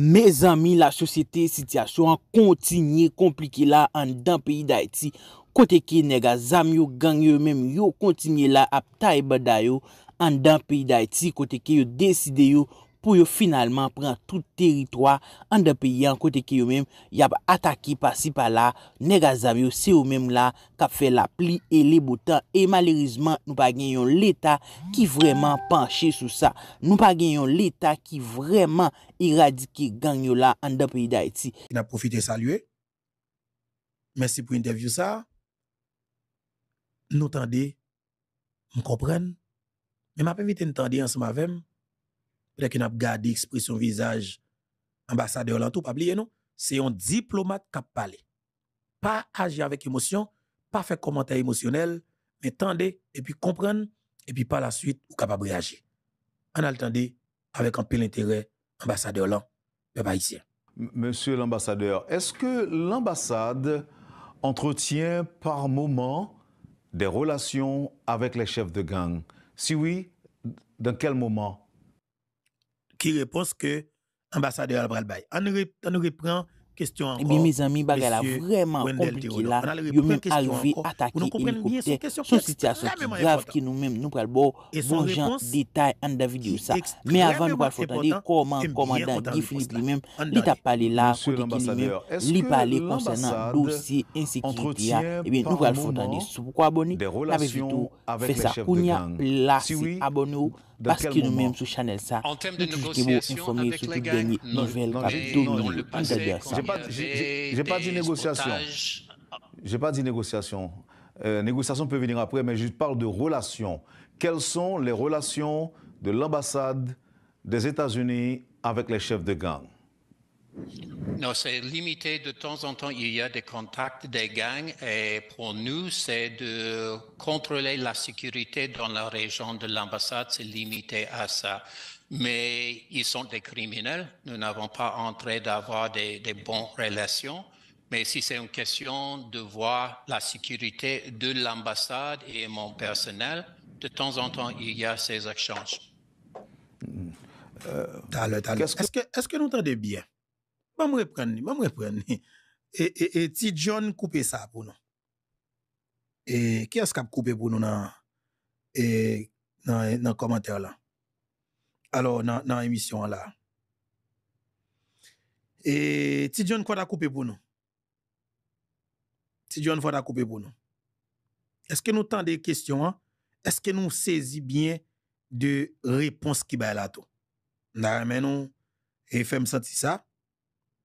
Me zami la sosyete sityasyon kontinye komplike la an dan peyi da iti. Kote ke nega zami yo gang yo menm yo kontinye la ap taiba dayo an dan peyi da iti. Kote ke yo deside yo. pou yo finalman pran tout teritwa an da peyi an kote ki yo mem yap ataki pasi pa la nega zamyo se yo mem la kap fe la pli e le boutan e malerizman nou pa genyon l'Etat ki vreman panche sou sa nou pa genyon l'Etat ki vreman eradike gang yo la an da peyi da eti. N ap profite salue mersi pou interview sa nou tan de m kopren men ma pe mi ten tan de an se ma vem qui n'a pas a gardé expression visage ambassadeur tout pas oublier, non? C'est un diplomate qui parle. Pas agir avec émotion, pas faire commentaire émotionnel, mais tendez et puis comprendre, et puis par la suite, ou capable de réagir. En attendant, avec un peu intérêt ambassadeur peut pas haïtien. Monsieur l'ambassadeur, est-ce que l'ambassade entretient par moment des relations avec les chefs de gang Si oui, dans quel moment qui répond que l'ambassadeur Albral Bay. On, nous reprend question encore. Eh bien, mes amis, bagay a vraiment compliqué là. Yo même arrivé attaquer hélicoptère. Son situation grave qui nous-mêmes, nous pral bon, bon gens détail en la vidéo ça. Mais avant, nous faut entendre comment commandant Guy Philippe lui-même, il a parlé là, côté qui lui-même, il parlé concernant dossier insécurité. Eh bien, nous pral faut entendre. Pourquoi abonner? Avec tout, fait ça. Kounia, là, abonnez-vous parce que nous Chanel ça, en termes de négociation avec les gangs, non, j'ai pas dit négociation. J'ai pas dit négociation. négociation peut venir après, mais je parle de relations. Quelles sont les relations de l'ambassade des États-Unis avec les chefs de gang non, c'est limité. De temps en temps, il y a des contacts des gangs et pour nous, c'est de contrôler la sécurité dans la région de l'ambassade. C'est limité à ça. Mais ils sont des criminels. Nous n'avons pas entré d'avoir des, bonnes relations. Mais si c'est une question de voir la sécurité de l'ambassade et mon personnel, de temps en temps, il y a ces échanges. Hmm. Euh, est-ce que, est -ce bien? Mam reprenne ni, mam reprenne ni. E, e, e ti John koupe sa pou nou. E kia skap koupe pou nou nan e, komentèr lan? Alors nan emisyon la. E ti John kwa da koupe pou nou? Ti John kwa da koupe pou nou? Eske nou tan dey kestyon an? Eske nou sezi bien dey repons ki bay la tou? Nan remen nou, e fe m senti sa.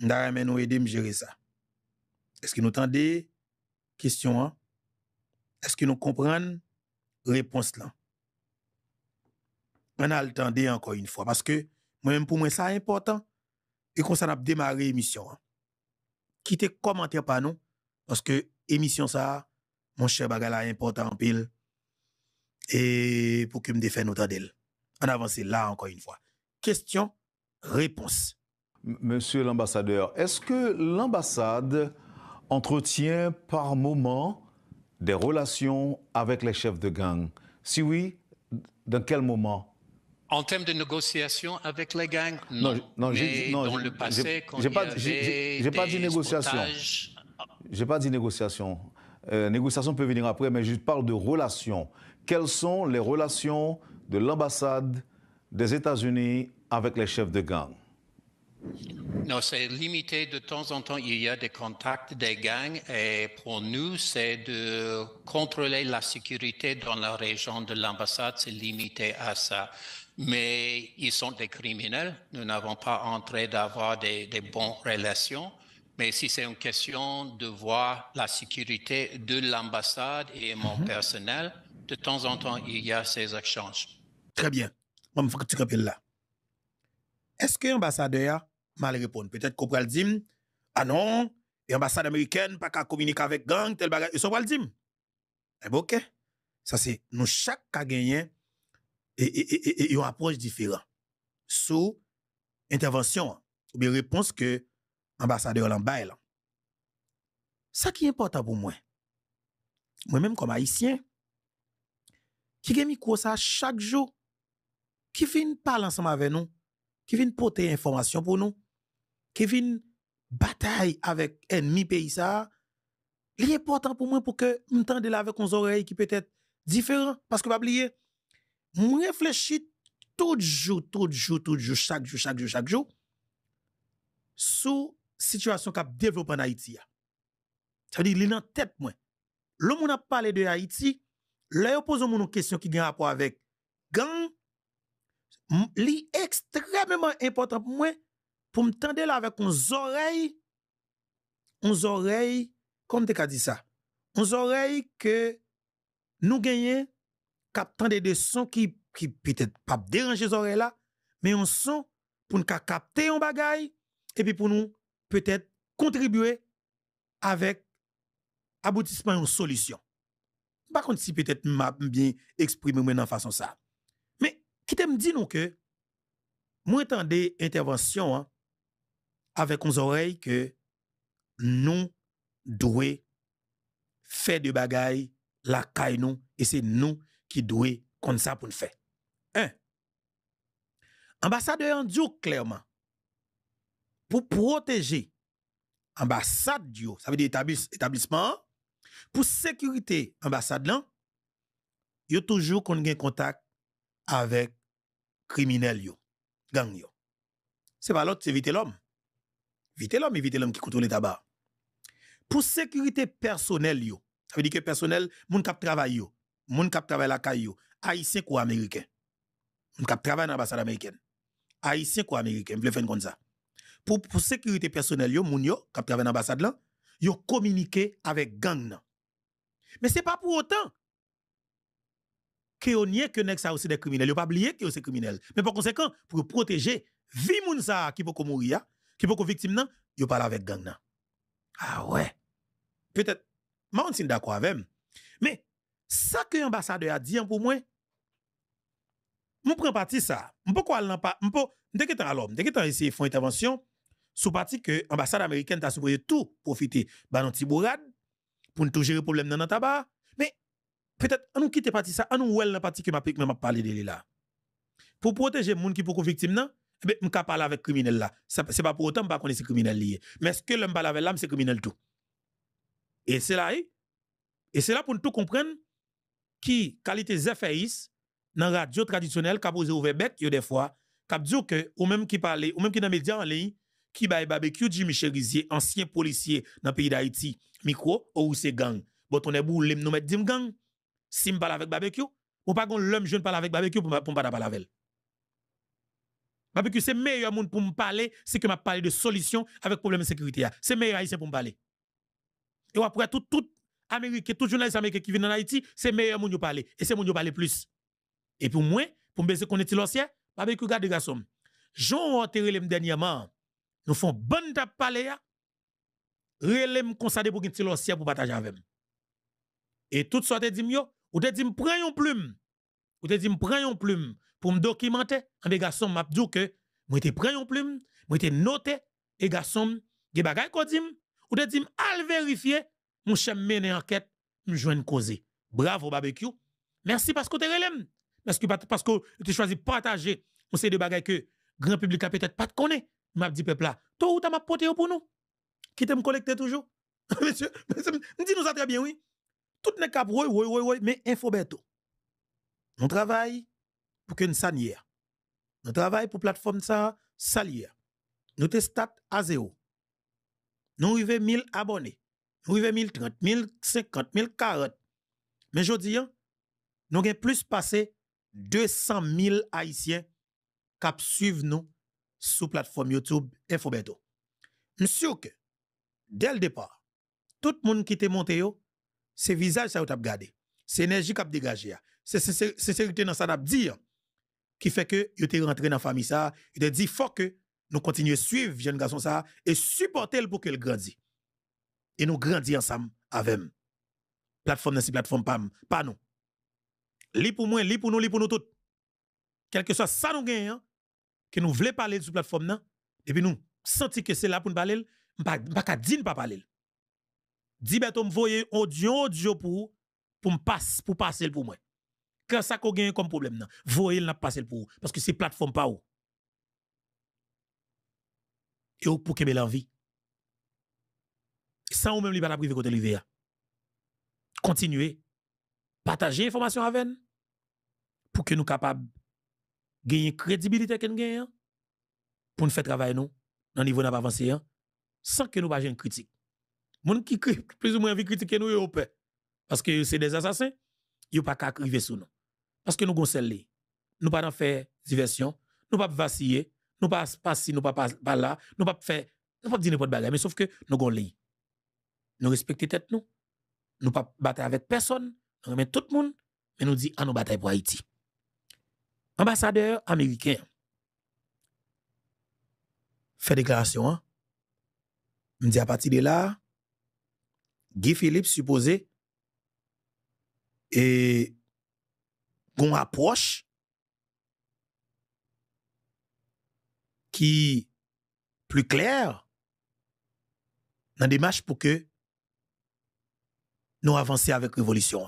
Je mais nous à gérer ça. Est-ce que nous tendez question Est-ce que nous comprenons réponse là? On a le encore une fois parce que moi-même pour moi ça est important et qu'on s'en a démarré l'émission. Hein. Quittez commentaire par nous parce que émission ça mon cher bagala important en pile et pour que me nous nous d'elle. On avance là encore une fois. Question réponse. Monsieur l'ambassadeur, est-ce que l'ambassade entretient par moment des relations avec les chefs de gang Si oui, dans quel moment en termes de négociation avec les gangs, non. non, pas, ah. J'ai pas dit négociation. J'ai pas dit négociation. négociation peut venir après, mais je parle de relations. Quelles sont les relations de l'ambassade des États-Unis avec les chefs de gang non, c'est limité. De temps en temps, il y a des contacts des gangs et pour nous, c'est de contrôler la sécurité dans la région de l'ambassade. C'est limité à ça. Mais ils sont des criminels. Nous n'avons pas entré d'avoir des, bonnes relations. Mais si c'est une question de voir la sécurité de l'ambassade et mon mhm. personnel, de temps en temps, il y a ces échanges. Très bien. Moi, faut que tu là. Est-ce que l'ambassadeur mal répondre. Peut-être qu'on peut le dire, ah non, l'ambassade américaine pas qu'à communiquer avec gang, tel bagage, ils sont pas le dire. Eh ben, ok, ça c'est, nous chaque cas gagné, et, une approche différente. Sous intervention, ou bien réponse que l'ambassadeur l'emballe. Ça qui est important pour moi, moi-même comme haïtien, qui gagne micro ça chaque jour, qui vient parler ensemble avec nous, qui vient porter information pour nous, Kevin, batay avèk en mi pey sa, li e portan pou mwen pou ke mtande la avèk onzorey ki pètèt diferan, paske pa pliye, mwen reflechi tout jou, tout jou, tout jou, chak jou, chak jou, chak jou, sou situasyon kap devlopan Haiti ya. Chadi, li nan tèt mwen. Lo moun ap pale de Haiti, la yo pouzo moun nou kesyon ki gen rapor avèk. Gan, li ekstremèman importan pou mwen pour me tendre là avec nos oreilles, nos oreille, comme tu as dit ça, nos oreilles que nous gagnons, captant des sons qui, peut-être pas déranger les oreilles là, mais un son pour nous capter un bagage et puis pour nous peut-être contribuer avec aboutissement une solution. Par contre, si peut-être m'a bien exprimé maintenant façon ça. Mais qui t'aime dit non que moi temps intervention hein, avec nos oreilles que nous devons faire des bagailles la caille nous et c'est nous qui devons comme ça pour le faire. Un. Ambassadeur dit clairement pour protéger ambassade ça veut dire établissement pour sécurité ambassade là, yo toujours qu'on contact avec criminel yo, gang yo. C'est pas l'autre, c'est vite l'homme vite l'homme, évitez l'homme qui contrôle tabac. Pour sécurité personnelle, yo, ça veut dire que personnel, moun kap travail yo, moun kap travail la kay yo, haïtien ou américain. Moun kap travail dans l'ambassade américaine. Haïtien ou américain, voulez faire comme ça. Pour, pour sécurité personnelle, yo, moun yo, kap travail dans l'ambassade là, yo avec gang nan. Mais c'est pas pour autant que on nié que nek ça aussi des criminels. Yo pas oublié que c'est criminels. Mais par conséquent, pour protéger vie moun ça qui peut mourir, qui beaucoup victime nan, yo parle avec gang nan. Ah ouais. Peut-être moi on suis d'accord avec mais ça que l'ambassadeur a dit hein, pour moi mon prend parti ça. je quoi l'an pas pas. dès que t'as l'homme, dès que t'as essayé font intervention sous parti que l'ambassade américaine t'a supposé tout profiter ba non tibourade pour nous gérer problème dans tabac. Mais peut-être on nous quitte parti ça, on nous ouel dans parti que m'a parlé de là. Pour protéger les qui qui victime victimes, eh Mais je parle avec criminel là. Ce n'est pas pour autant que je ne connais ces criminel lié. Mais ce que l'homme parle avec l'âme, c'est criminel tout. Et c'est là, eh? et c'est là pour tout comprendre qui qualité Zephaïs dans la radio traditionnelle qui a posé ouvert a des fois, qui a dit que, ou même qui parle, ou même qui dans les médias en ligne, qui baille barbecue Jimmy Cherizier, ancien policier dans le pays d'Haïti, micro, ou c'est gang. Bon, on est boule, nous mettons gang. Si je parle avec barbecue, ou pas qu'on l'homme jeune parle avec barbecue pour ne pas parler avec elle. Parce que c'est meilleur monde pour me parler, c'est que m'a parlé de solution avec problème de sécurité. C'est meilleur haïtien pour me parler. Et après tout, tout américain, tout journaliste américain qui vient en Haïti, c'est meilleur monde parler. Et c'est monde parler plus. Et pour moi, pour me baisser qu'on est l'ancien, pas que garde garçon. Jean enterré les dernièrement. Nous font bonne ta parler. Relem consacré pour qu'il l'ancien pour partager avec Et tout ça te dit mieux, ou te dit prends une plume. Ou te dit prends une plume pour me documenter. En des garçons, m'a dit que moi te prends une plume, moi te noté et garçon, des bagages qu'on dit ou te dit al vérifier, mon chef mener enquête, me causer. Bravo barbecue. Merci parce que tu relève. Parce que parce que tu choisi partager on sait des bagages que grand public a peut-être pas de connaît. M'a dit peuple là, toi ou t'as m'a porté pour nous. Qui t'aime collecter toujours Monsieur, monsieur, dis nous ça très bien oui. Tout n'est qu'à oui oui oui oui, mais info bientôt. On travaille pour nous sanière. Nous travaillons pour plateforme ça, salière. Nous sommes à zéro. Nous 1 1000 abonnés. Nous arrivons 1 000 1040. Mais je dis, nous avons plus passé 200 000 Haïtiens qui suivent nous sur plateforme YouTube Infobeto. Monsieur que, dès le départ, tout le monde qui est monté, c'est visage ça que tu gardé. C'est l'énergie qui a dégagé. C'est sincérité dans ça que dit qui fait que yo te rentré dans la famille ça, yo dit faut que nous continuions à suivre jeune garçon ça et supporter le pour qu'il grandisse. Et nous grandissons ensemble avec nous. Plateforme c'est plateforme pas nous. Li pour moi, li pour nous, li pour nous tous. Quel que soit ça nous hein. que nous voulons parler de sur plateforme là, et puis nous sentons que c'est là pour nous parler, pas pas dire pas parler. Dis ben on audio audio pour pour passer pour passer pour moi. Quand ça qu'on gagne comme problème, Vous voyez il n'a passé pour vous. Parce que c'est plateforme pas vous. Et vous, pour qu'il l'envie. Sans ou même lui pas la privé côté l'IVA. Continuez. Partagez information avec nous. Pour que nous capables gagner crédibilité que nous gagnons. Pour nous faire travailler nous. Dans niveau de avancé. Hein. Sans que nous pas une critique. gens qui plus ou moins envie critiquer nous, peuple, Parce que c'est des assassins. n'ont pas qu'à arriver sous nous. Parce que nous les Nous pas faire diversion, nous pas vaciller, nous pas passer, nous pas pas là, nous pas faire nous pas dire n'importe quoi, mais sauf que nous goncelons. Nous respectons tête nous. Nous pas battre avec personne, nous remet tout le monde, mais nous disons à ah, nous battons pour Haïti. Ambassadeur américain fait déclaration. Hein? me dit à partir de là, Guy Philippe supposé et qu'on approche qui plus clair, dans démarche pour que nous avancions avec révolution.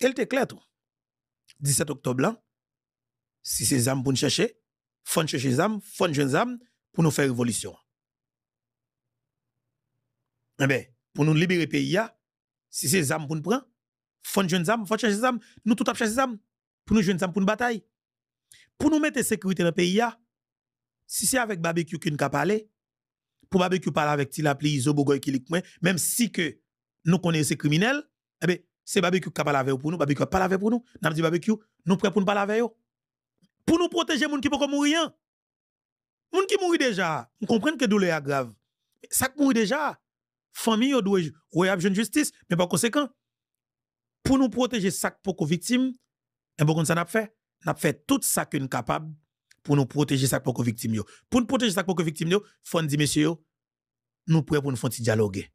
Elle était claire tout. 17 octobre si c'est âmes pour nous chercher, faut chercher les âmes, faut jeunes âmes pour nous faire révolution. Eh bien, pour nous libérer le pays, si ces âmes pour nous prendre, faut jeune zam, faut chercher nous tout à chercher zam pour nous jeune zam pour une bataille. Pour nous mettre en sécurité dans le pays Si c'est avec barbecue qu'on peut parler, pour barbecue parler avec Tilapli, et qui moins, même si que nous connaissons ces criminels, eh ben c'est barbecue qui parle avec pour nous, barbecue peut parle avec pour nous. Nous dit barbecue, nous prêts pour nous parler avec Pour nous protéger gens qui pas mourir. gens qui mourent déjà, nous comprenons que douleur est grave. Ça qui mourit déjà, famille doit jouer jeune justice, mais par conséquent, pour nous protéger ça pour que victimes, et eh bon, ça n'a fait, n'a fait tout ça que capable pour nous protéger ça pour victime victimes. Pour nous protéger ça pour que victimes, il nous nous prêts pour nous faire dialoguer.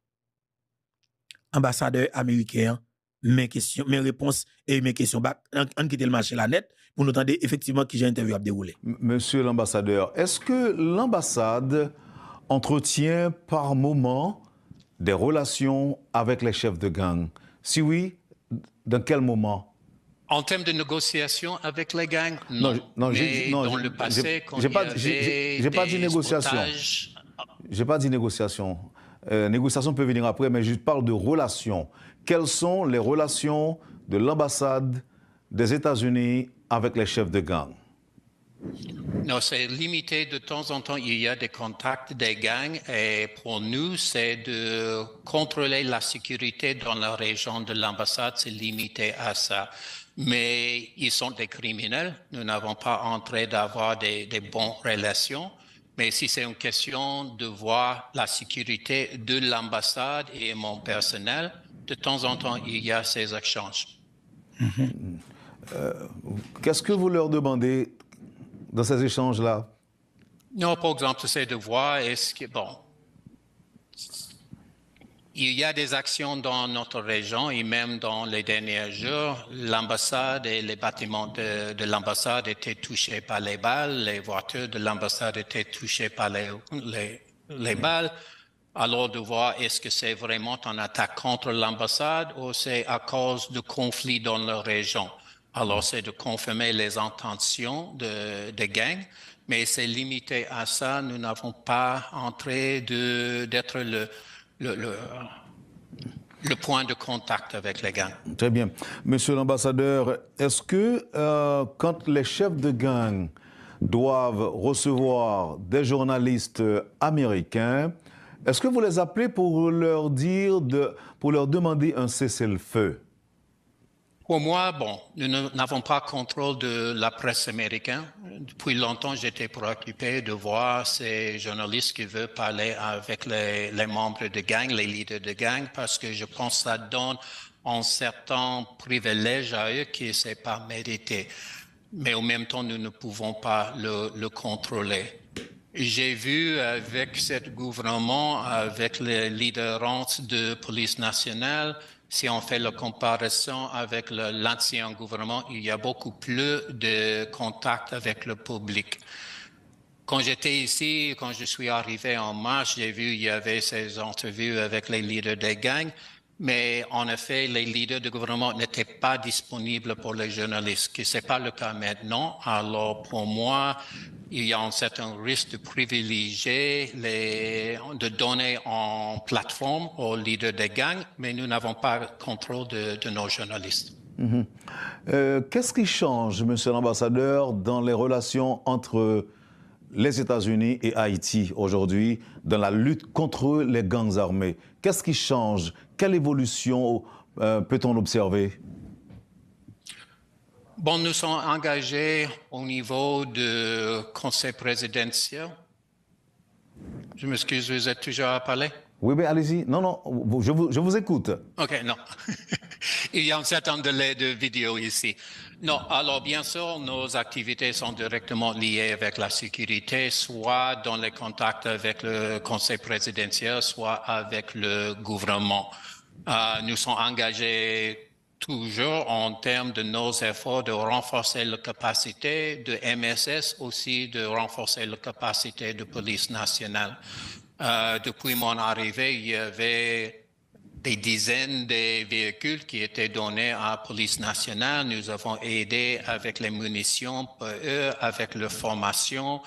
Ambassadeur américain, mes questions, mes réponses et mes questions. On quitte le marché la net pour nous entendre effectivement qui j'ai interview à dérouler. Monsieur l'ambassadeur, est-ce que l'ambassade entretient par moment des relations avec les chefs de gang Si oui, dans quel moment En termes de négociation avec les gangs Non, non, non j'ai pas, dit négociation. J'ai pas dit négociation. Euh, négociation peut venir après, mais je parle de relations. Quelles sont les relations de l'ambassade des États-Unis avec les chefs de gangs non, c'est limité de temps en temps. Il y a des contacts des gangs et pour nous, c'est de contrôler la sécurité dans la région de l'ambassade. C'est limité à ça. Mais ils sont des criminels. Nous n'avons pas entré d'avoir des, bonnes relations. Mais si c'est une question de voir la sécurité de l'ambassade et mon personnel, de temps en temps, il y a ces échanges. Mmh. Euh, qu'est-ce que vous leur demandez dans ces échanges-là Non, par exemple, c'est de voir est-ce que, bon, il y a des actions dans notre région et même dans les derniers jours, l'ambassade et les bâtiments de, l'ambassade étaient touchés par les balles, les voitures de l'ambassade étaient touchées par les, les, balles. Alors de voir est-ce que c'est vraiment une attaque contre l'ambassade ou c'est à cause de conflits dans la région. Alors, c'est de confirmer les intentions des gangs, mais c'est limité à ça. Nous n'avons pas entré d'être le, point de contact avec les gangs. Très bien. Monsieur l'ambassadeur, est-ce que euh, quand les chefs de gangs doivent recevoir des journalistes américains, est-ce que vous les appelez pour leur dire, pour leur demander un cessez-le-feu pour moi, bon, nous n'avons pas contrôle de la presse américaine. Depuis longtemps, j'étais préoccupé de voir ces journalistes qui veulent parler avec les, membres de gang, les leaders de gang, parce que je pense que ça donne un certain privilège à eux qui ne s'est pas mérité. Mais en même temps, nous ne pouvons pas le contrôler. J'ai vu avec ce gouvernement, avec les leaders de police nationale, si on fait la comparaison avec l'ancien gouvernement, il y a beaucoup plus de contacts avec le public. Quand j'étais ici, quand je suis arrivé en mars, j'ai vu il y avait ces entrevues avec les leaders des gangs mais en effet, les leaders du gouvernement n'étaient pas disponibles pour les journalistes, ce n'est pas le cas maintenant. Alors, pour moi, il y a un certain risque de privilégier les, de donner en plateforme aux leaders des gangs, mais nous n'avons pas contrôle de, nos journalistes. Mhm. Euh, qu'est-ce qui change, monsieur l'ambassadeur, dans les relations entre les États-Unis et Haïti aujourd'hui dans la lutte contre les gangs armés. Qu'est-ce qui change Quelle évolution euh, peut-on observer Bon, nous sommes engagés au niveau du conseil présidentiel. Je m'excuse, vous êtes toujours à parler oui, mais allez-y. Non, non, je vous, écoute. OK, non. Il y a un certain délai de vidéo ici. Non, alors bien sûr, nos activités sont directement liées avec la sécurité, soit dans les contacts avec le Conseil présidentiel, soit avec le gouvernement. Euh, nous sommes engagés toujours en termes de nos efforts de renforcer la capacité de MSS, aussi de renforcer la capacité de police nationale. Euh, depuis mon arrivée, il y avait des dizaines de véhicules qui étaient donnés à la police nationale. Nous avons aidé avec les munitions eux, avec leur formation.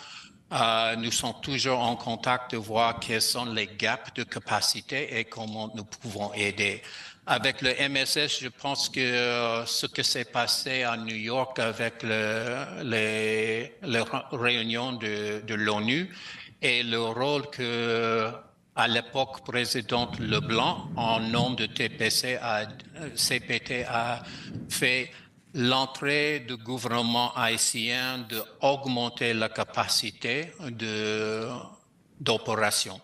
Euh, nous sommes toujours en contact de voir quels sont les gaps de capacité et comment nous pouvons aider. Avec le MSS, je pense que euh, ce que s'est passé à New York avec le, les, réunions de, de l'ONU, et le rôle que, à l'époque, présidente Leblanc, en nom de TPC CPT, a fait l'entrée du gouvernement haïtien d'augmenter la capacité d'opération.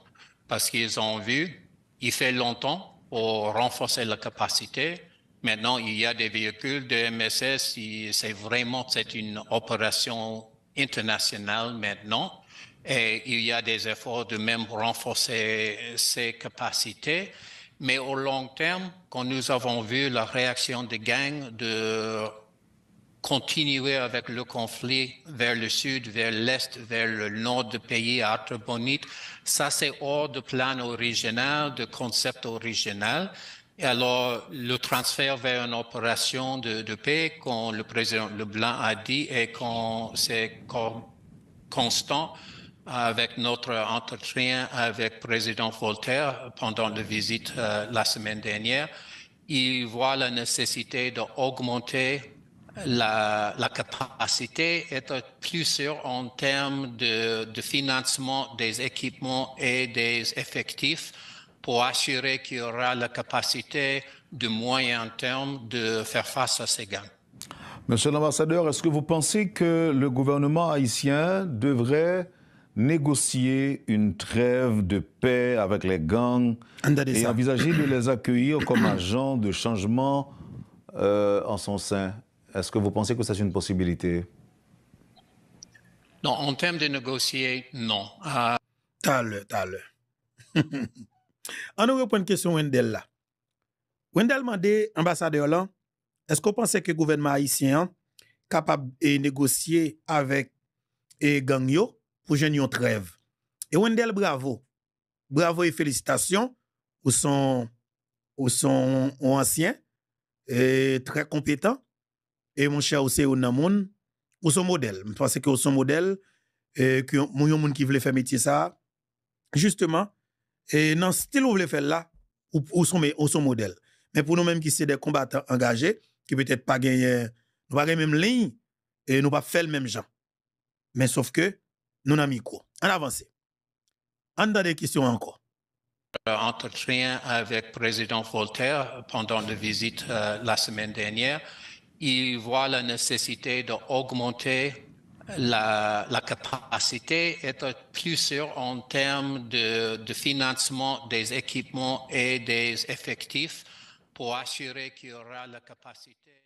Parce qu'ils ont vu, il fait longtemps pour renforcer la capacité. Maintenant, il y a des véhicules de MSS, c'est vraiment c'est une opération international maintenant. Et il y a des efforts de même renforcer ces capacités. Mais au long terme, quand nous avons vu la réaction des gangs de continuer avec le conflit vers le sud, vers l'est, vers le nord du pays, à ça c'est hors de plan original, de concept original. Et alors, le transfert vers une opération de, paix, comme le président Leblanc a dit, et comme c'est constant avec notre entretien avec le président Voltaire pendant la visite euh, la semaine dernière, il voit la nécessité d'augmenter la, la, capacité, être plus sûr en termes de financement des équipements et des effectifs pour assurer qu'il y aura la capacité de moyen terme de faire face à ces gangs. Monsieur l'ambassadeur, est-ce que vous pensez que le gouvernement haïtien devrait négocier une trêve de paix avec les gangs et envisager de les accueillir comme agents de changement euh, en son sein Est-ce que vous pensez que c'est une possibilité Non, en termes de négocier, non. Euh... T'as On nous reprend une question Wendel là. Wendel m'a ambassadeur là, est-ce qu'on pensez que le gouvernement haïtien est hein, capable de négocier avec et eh, gang pour gagner une trêve? Et Wendel, bravo. Bravo et félicitations. Vous êtes ou ancien et eh, très compétent. Et mon cher, aussi, ou ou son modèle. Je pense que son modèle, et eh, que moun qui voulait faire métier ça, justement, et dans ce style vous voulez faire là, ou, ou, son, modèle. Mais pour nous-mêmes qui sommes des combattants engagés, qui peut-être pas gagné, nous pas même ligne, et nous pas fait le même genre. Mais sauf que, nous n'avons mis quoi. En avance. En a des questions encore. Euh, entretien avec le président Voltaire pendant la visite euh, la semaine dernière, il voit la nécessité d'augmenter la, la, capacité est plus sûre en termes de, de, financement des équipements et des effectifs pour assurer qu'il y aura la capacité.